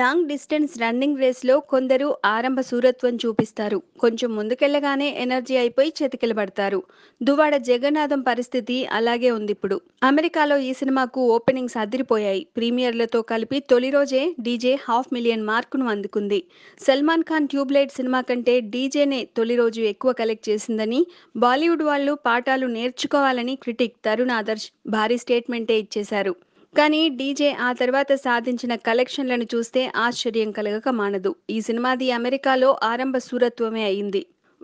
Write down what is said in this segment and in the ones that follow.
long distance running రేస్లో కొందరు ఆరంభ సూరత్వం చూపిస్తారు కొంచెం ముందుకెళ్లగానే ఎనర్జీ అయిపోయి చెతికిలబడతారు దువాడ జగన్నాథం పరిస్థితి అలాగే ఉంది ఇప్పుడు అమెరికాలో ఈ సినిమాకు ఓపెనింగ్స్ అదిరిపోయాయి ప్రీమియర్లతో కలిపి తొలి రోజే డీజే హాఫ్ మిలియన్ మార్కును అందుకుంది సల్మాన్ ఖాన్ ట్యూబ్లైట్ సినిమా కంటే డీజేనే తొలి రోజు ఎక్కువ కలెక్ట్ చేసిందని బాలీవుడ్ వాళ్ళు పాఠాలు నేర్చుకోవాలని క్రిటిక్ తరుణ్ ఆదర్శ్ భారీ స్టేట్మెంటే ఇచ్చేశారు కానీ డీజే ఆ తర్వాత సాధించిన కలెక్షన్లను చూస్తే ఆశ్చర్యం కలగక మానదు ఈ సినిమాది అమెరికాలో ఆరంభ సూరత్వమే అయింది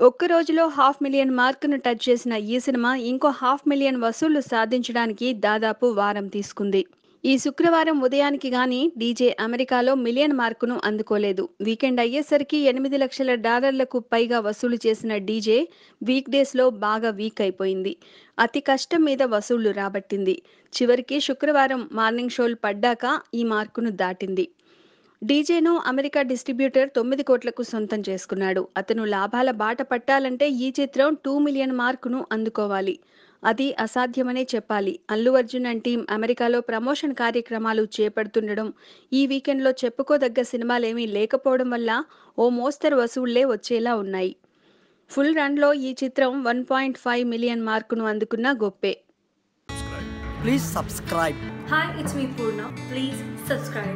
ఒక్క రోజులో హాఫ్ మిలియన్ మార్కును టచ్ చేసిన ఈ సినిమా ఇంకో హాఫ్ మిలియన్ వసూళ్లు సాధించడానికి దాదాపు వారం తీసుకుంది ఈ శుక్రవారం ఉదయానికి గాని డీజే అమెరికాలో మిలియన్ మార్కును అందుకోలేదు వీకెండ్ అయ్యేసరికి ఎనిమిది లక్షల డాలర్లకు పైగా వసూలు చేసిన డీజే వీక్ డేస్లో బాగా వీక్ అయిపోయింది అతి కష్టం మీద వసూళ్లు రాబట్టింది చివరికి శుక్రవారం మార్నింగ్ షోలు పడ్డాక ఈ మార్కును దాటింది డీజేను అమెరికా డిస్ట్రిబ్యూటర్ తొమ్మిది కోట్లకు సొంతం చేసుకున్నాడు అతను లాభాల బాట పట్టాలంటే ఈ చిత్రం టూ మిలియన్ మార్కును అందుకోవాలి అది అసాధ్యమనే చెప్పాలి అల్లు అర్జున్ అండ్ టీం అమెరికాలో ప్రమోషన్ కార్యక్రమాలు చేపడుతుండడం ఈ వీకెండ్లో చెప్పుకోదగ్గ సినిమాలేమీ లేకపోవడం వల్ల ఓ మోస్తరు వసూళ్లే వచ్చేలా ఉన్నాయి ఫుల్ రన్లో ఈ చిత్రం వన్ పాయింట్ ఫైవ్ మిలియన్ మార్కును అందుకున్న గొప్పే please subscribe hi it's me Purna please subscribe